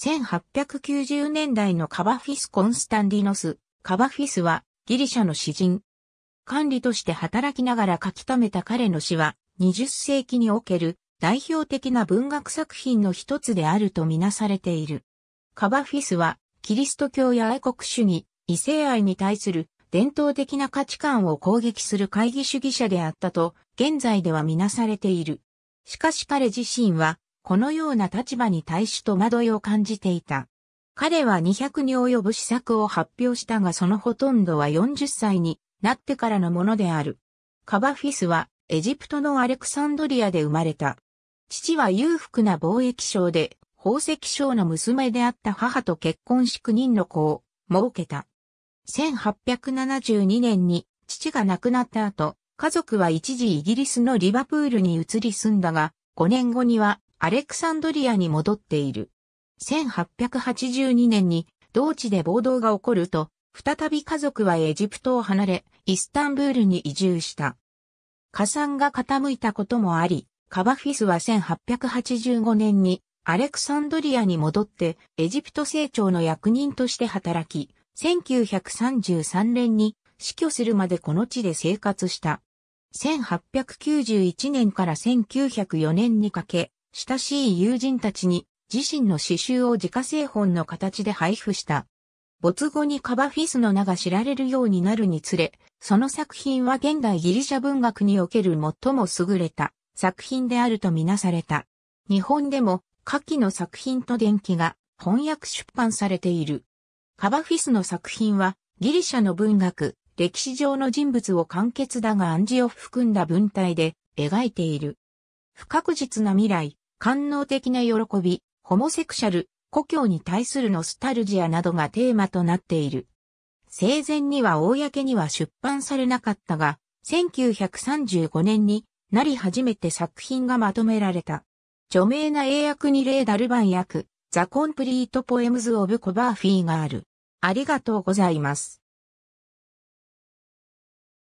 1890年代のカバフィス・コンスタンディノス。カバフィスはギリシャの詩人。管理として働きながら書き留めた彼の詩は20世紀における代表的な文学作品の一つであるとみなされている。カバフィスはキリスト教や愛国主義、異性愛に対する伝統的な価値観を攻撃する会議主義者であったと現在ではみなされている。しかし彼自身はこのような立場に対し戸惑いを感じていた。彼は200に及ぶ施策を発表したがそのほとんどは40歳になってからのものである。カバフィスはエジプトのアレクサンドリアで生まれた。父は裕福な貿易商で宝石商の娘であった母と結婚し9人の子を設けた。1872年に父が亡くなった後、家族は一時イギリスのリバプールに移り住んだが、5年後にはアレクサンドリアに戻っている。1882年に同地で暴動が起こると、再び家族はエジプトを離れ、イスタンブールに移住した。火山が傾いたこともあり、カバフィスは1885年にアレクサンドリアに戻ってエジプト成長の役人として働き、1933年に死去するまでこの地で生活した。1891年から1904年にかけ、親しい友人たちに自身の詩集を自家製本の形で配布した。没後にカバフィスの名が知られるようになるにつれ、その作品は現代ギリシャ文学における最も優れた作品であるとみなされた。日本でも下記の作品と伝記が翻訳出版されている。カバフィスの作品はギリシャの文学、歴史上の人物を簡潔だが暗示を含んだ文体で描いている。不確実な未来、官能的な喜び、ホモセクシャル、故郷に対するノスタルジアなどがテーマとなっている。生前には公には出版されなかったが、1935年になり初めて作品がまとめられた。著名な英訳にレーダル版訳、ザ・コンプリート・ポエムズ・オブ・コバーフィーがある。ありがとうございます。